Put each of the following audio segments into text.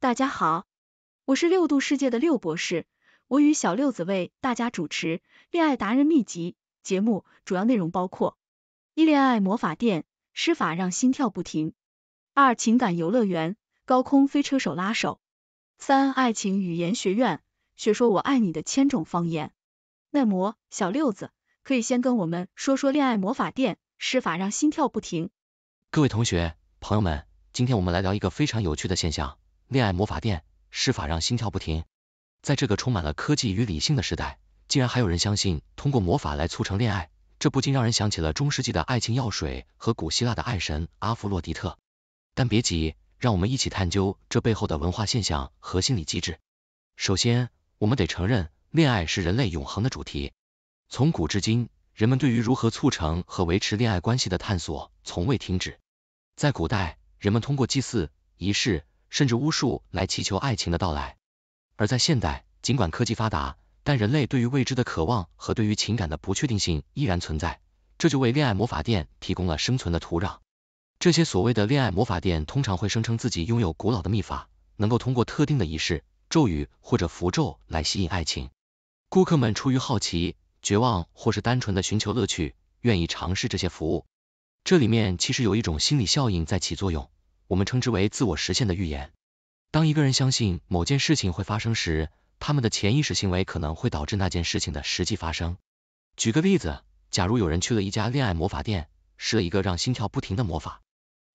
大家好，我是六度世界的六博士，我与小六子为大家主持《恋爱达人秘籍》节目，主要内容包括一恋爱魔法店，施法让心跳不停；二情感游乐园，高空飞车手拉手；三爱情语言学院，学说我爱你的千种方言。那么，小六子，可以先跟我们说说恋爱魔法店，施法让心跳不停。各位同学、朋友们，今天我们来聊一个非常有趣的现象。恋爱魔法店施法让心跳不停，在这个充满了科技与理性的时代，竟然还有人相信通过魔法来促成恋爱，这不禁让人想起了中世纪的爱情药水和古希腊的爱神阿弗洛狄特。但别急，让我们一起探究这背后的文化现象和心理机制。首先，我们得承认，恋爱是人类永恒的主题，从古至今，人们对于如何促成和维持恋爱关系的探索从未停止。在古代，人们通过祭祀仪式。甚至巫术来祈求爱情的到来。而在现代，尽管科技发达，但人类对于未知的渴望和对于情感的不确定性依然存在，这就为恋爱魔法店提供了生存的土壤。这些所谓的恋爱魔法店通常会声称自己拥有古老的秘法，能够通过特定的仪式、咒语或者符咒来吸引爱情。顾客们出于好奇、绝望或是单纯的寻求乐趣，愿意尝试这些服务。这里面其实有一种心理效应在起作用。我们称之为自我实现的预言。当一个人相信某件事情会发生时，他们的潜意识行为可能会导致那件事情的实际发生。举个例子，假如有人去了一家恋爱魔法店，施了一个让心跳不停的魔法，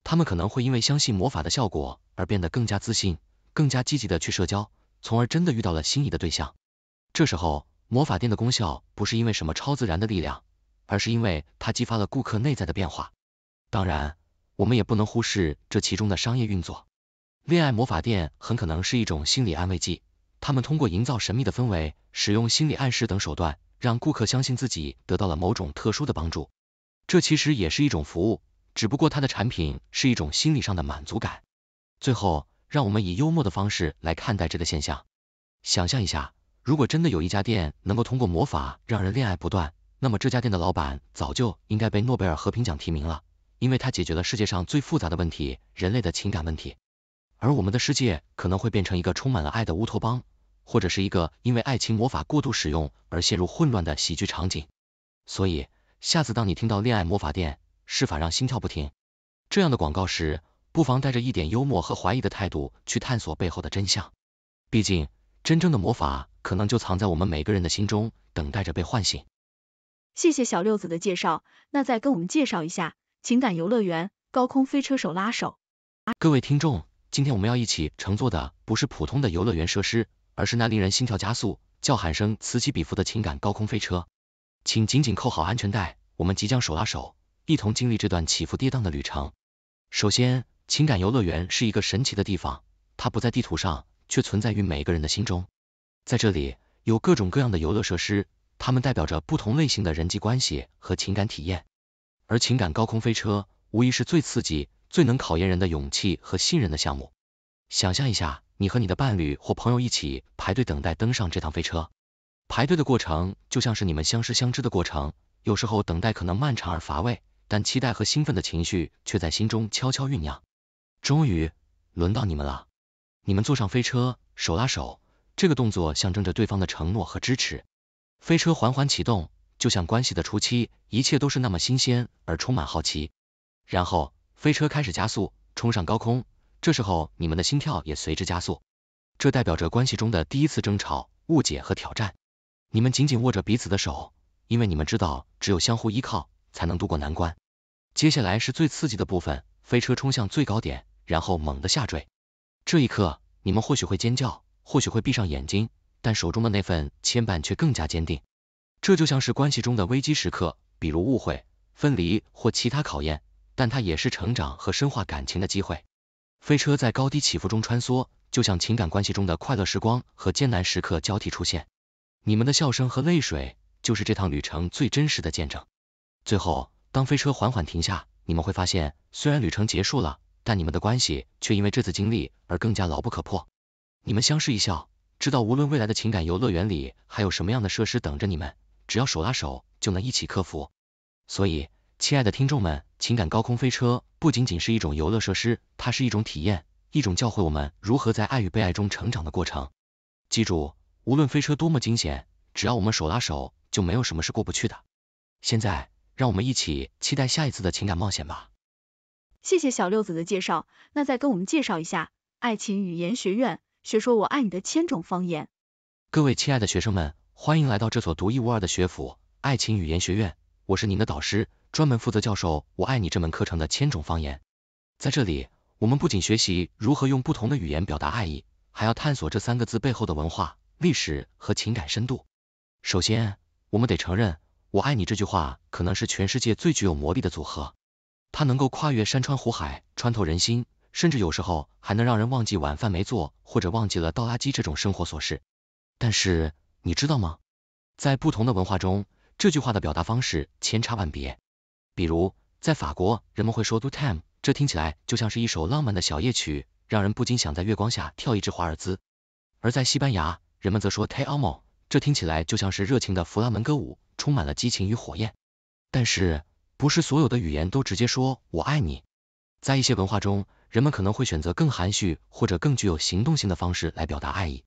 他们可能会因为相信魔法的效果而变得更加自信、更加积极的去社交，从而真的遇到了心仪的对象。这时候，魔法店的功效不是因为什么超自然的力量，而是因为它激发了顾客内在的变化。当然。我们也不能忽视这其中的商业运作。恋爱魔法店很可能是一种心理安慰剂，他们通过营造神秘的氛围，使用心理暗示等手段，让顾客相信自己得到了某种特殊的帮助。这其实也是一种服务，只不过它的产品是一种心理上的满足感。最后，让我们以幽默的方式来看待这个现象。想象一下，如果真的有一家店能够通过魔法让人恋爱不断，那么这家店的老板早就应该被诺贝尔和平奖提名了。因为它解决了世界上最复杂的问题——人类的情感问题，而我们的世界可能会变成一个充满了爱的乌托邦，或者是一个因为爱情魔法过度使用而陷入混乱的喜剧场景。所以，下次当你听到“恋爱魔法店”施法让心跳不停这样的广告时，不妨带着一点幽默和怀疑的态度去探索背后的真相。毕竟，真正的魔法可能就藏在我们每个人的心中，等待着被唤醒。谢谢小六子的介绍，那再跟我们介绍一下。情感游乐园，高空飞车手拉手。各位听众，今天我们要一起乘坐的不是普通的游乐园设施，而是那令人心跳加速、叫喊声此起彼伏的情感高空飞车。请紧紧扣好安全带，我们即将手拉手，一同经历这段起伏跌宕的旅程。首先，情感游乐园是一个神奇的地方，它不在地图上，却存在于每个人的心中。在这里，有各种各样的游乐设施，它们代表着不同类型的人际关系和情感体验。而情感高空飞车无疑是最刺激、最能考验人的勇气和信任的项目。想象一下，你和你的伴侣或朋友一起排队等待登上这趟飞车，排队的过程就像是你们相识相知的过程。有时候等待可能漫长而乏味，但期待和兴奋的情绪却在心中悄悄酝酿。终于轮到你们了，你们坐上飞车，手拉手，这个动作象征着对方的承诺和支持。飞车缓缓启动。就像关系的初期，一切都是那么新鲜而充满好奇。然后，飞车开始加速，冲上高空，这时候你们的心跳也随之加速，这代表着关系中的第一次争吵、误解和挑战。你们紧紧握着彼此的手，因为你们知道，只有相互依靠，才能渡过难关。接下来是最刺激的部分，飞车冲向最高点，然后猛地下坠。这一刻，你们或许会尖叫，或许会闭上眼睛，但手中的那份牵绊却更加坚定。这就像是关系中的危机时刻，比如误会、分离或其他考验，但它也是成长和深化感情的机会。飞车在高低起伏中穿梭，就像情感关系中的快乐时光和艰难时刻交替出现。你们的笑声和泪水就是这趟旅程最真实的见证。最后，当飞车缓缓停下，你们会发现，虽然旅程结束了，但你们的关系却因为这次经历而更加牢不可破。你们相视一笑，知道无论未来的情感游乐园里还有什么样的设施等着你们。只要手拉手就能一起克服，所以亲爱的听众们，情感高空飞车不仅仅是一种游乐设施，它是一种体验，一种教会我们如何在爱与被爱中成长的过程。记住，无论飞车多么惊险，只要我们手拉手，就没有什么是过不去的。现在，让我们一起期待下一次的情感冒险吧。谢谢小六子的介绍，那再跟我们介绍一下爱情语言学院，学说我爱你的千种方言。各位亲爱的学生们。欢迎来到这所独一无二的学府——爱情语言学院。我是您的导师，专门负责教授《我爱你》这门课程的千种方言。在这里，我们不仅学习如何用不同的语言表达爱意，还要探索这三个字背后的文化、历史和情感深度。首先，我们得承认，《我爱你》这句话可能是全世界最具有魔力的组合。它能够跨越山川湖海，穿透人心，甚至有时候还能让人忘记晚饭没做，或者忘记了倒垃圾这种生活琐事。但是，你知道吗？在不同的文化中，这句话的表达方式千差万别。比如在法国，人们会说 d o t i e e m 这听起来就像是一首浪漫的小夜曲，让人不禁想在月光下跳一支华尔兹。而在西班牙，人们则说 “te amo”，这听起来就像是热情的弗拉门戈舞，充满了激情与火焰。但是，不是所有的语言都直接说“我爱你”。在一些文化中，人们可能会选择更含蓄或者更具有行动性的方式来表达爱意。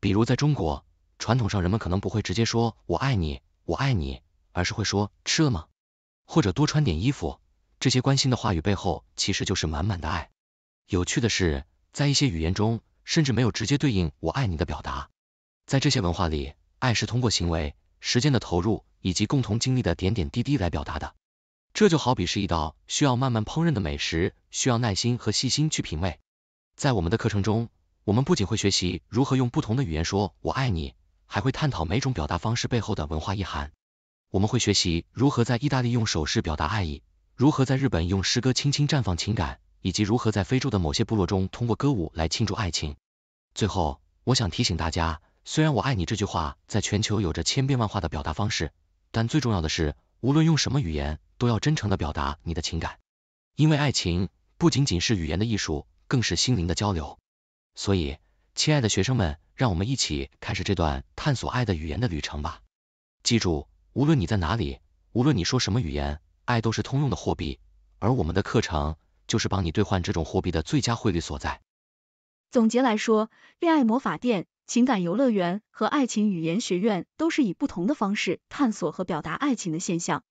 比如在中国。传统上，人们可能不会直接说“我爱你，我爱你”，而是会说“吃了吗？”或者“多穿点衣服”。这些关心的话语背后，其实就是满满的爱。有趣的是，在一些语言中，甚至没有直接对应“我爱你”的表达。在这些文化里，爱是通过行为、时间的投入以及共同经历的点点滴滴来表达的。这就好比是一道需要慢慢烹饪的美食，需要耐心和细心去品味。在我们的课程中，我们不仅会学习如何用不同的语言说“我爱你”。还会探讨每种表达方式背后的文化意涵。我们会学习如何在意大利用手势表达爱意，如何在日本用诗歌轻轻绽放情感，以及如何在非洲的某些部落中通过歌舞来庆祝爱情。最后，我想提醒大家，虽然“我爱你”这句话在全球有着千变万化的表达方式，但最重要的是，无论用什么语言，都要真诚的表达你的情感，因为爱情不仅仅是语言的艺术，更是心灵的交流。所以，亲爱的学生们，让我们一起开始这段探索爱的语言的旅程吧。记住，无论你在哪里，无论你说什么语言，爱都是通用的货币，而我们的课程就是帮你兑换这种货币的最佳汇率所在。总结来说，恋爱魔法店、情感游乐园和爱情语言学院都是以不同的方式探索和表达爱情的现象。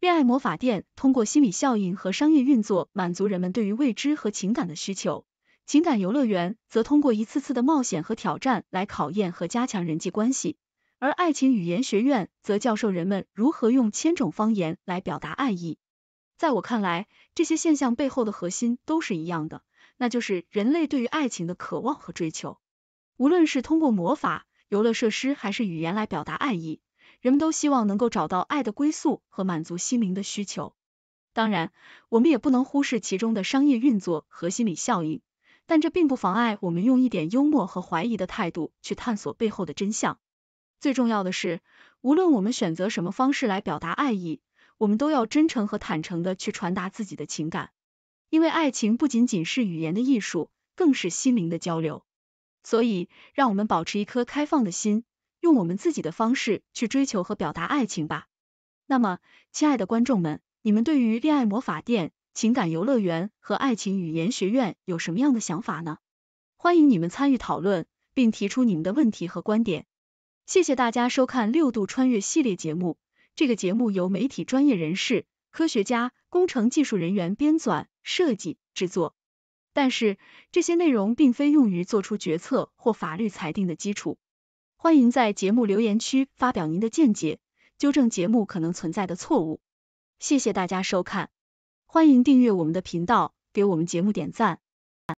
恋爱魔法店通过心理效应和商业运作，满足人们对于未知和情感的需求。情感游乐园则通过一次次的冒险和挑战来考验和加强人际关系，而爱情语言学院则教授人们如何用千种方言来表达爱意。在我看来，这些现象背后的核心都是一样的，那就是人类对于爱情的渴望和追求。无论是通过魔法、游乐设施还是语言来表达爱意，人们都希望能够找到爱的归宿和满足心灵的需求。当然，我们也不能忽视其中的商业运作和心理效应。但这并不妨碍我们用一点幽默和怀疑的态度去探索背后的真相。最重要的是，无论我们选择什么方式来表达爱意，我们都要真诚和坦诚的去传达自己的情感，因为爱情不仅仅是语言的艺术，更是心灵的交流。所以，让我们保持一颗开放的心，用我们自己的方式去追求和表达爱情吧。那么，亲爱的观众们，你们对于恋爱魔法店？情感游乐园和爱情语言学院有什么样的想法呢？欢迎你们参与讨论，并提出你们的问题和观点。谢谢大家收看六度穿越系列节目。这个节目由媒体专业人士、科学家、工程技术人员编纂、设计、制作，但是这些内容并非用于做出决策或法律裁定的基础。欢迎在节目留言区发表您的见解，纠正节目可能存在的错误。谢谢大家收看。欢迎订阅我们的频道，给我们节目点赞。